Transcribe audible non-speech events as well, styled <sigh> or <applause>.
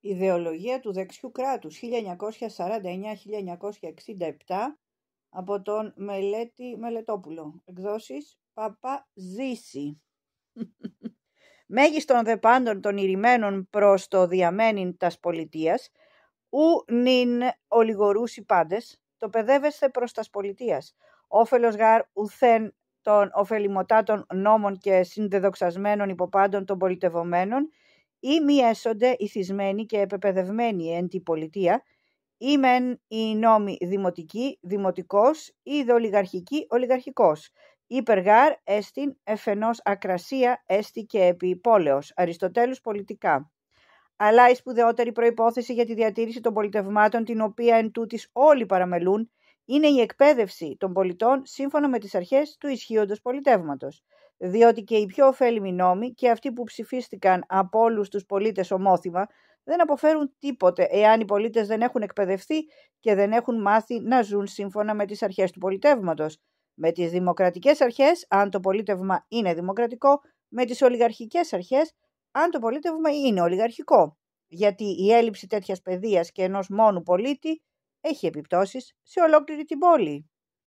Ιδεολογία του δεξιού κράτους 1949-1967 από τον Μελέτη Μελετόπουλο. Εκδόσεις Παπα Ζήση. <laughs> Μέγιστον δε πάντων των ηρημένων προς το διαμένην τας πολιτείας, ου νυν ολιγορούσι πάντες, το παιδεύεσθε προς τας πολιτείας. Όφελος γαρ ουθέν των ωφελημωτάτων νόμων και συνδεδοξασμένων υποπάντων των πολιτευομένων, ή μη έσονται και επεπαιδευμένοι εν τη πολιτεία, ή μεν οι νόμοι δημοτικοί, δημοτικός, ή δολιγαρχικοί, ολιγαρχικός. Υπεργάρ έστιν εφενός ακρασία έστι και επί πόλεως. Αριστοτέλους πολιτικά. Αλλά η σπουδαιότερη προϋπόθεση για τη διατήρηση των πολιτευμάτων, την οποία εν όλοι παραμελούν, είναι η εκπαίδευση των πολιτών σύμφωνα με τις αρχές του ισχύοντος πολιτεύματος, διότι και οι πιο ωφέλιμοι νόμοι και αυτοί που ψηφίστηκαν από όλους τους πολίτες ομόθυμα δεν αποφέρουν τίποτε εάν οι πολίτες δεν έχουν εκπαιδευτεί και δεν έχουν μάθει να ζουν σύμφωνα με τις αρχές του πολιτεύματος. Με τις δημοκρατικές αρχές, αν το πολίτευμα είναι δημοκρατικό, με τις ολιγαρχικές αρχές, αν το πολίτευμα είναι ολιγαρχικό. Γιατί η έλλειψη τέτοιας παιδείας και ενός μόνου πολίτη έχει επιπτώσεις σε ολόκληρη την πόλη.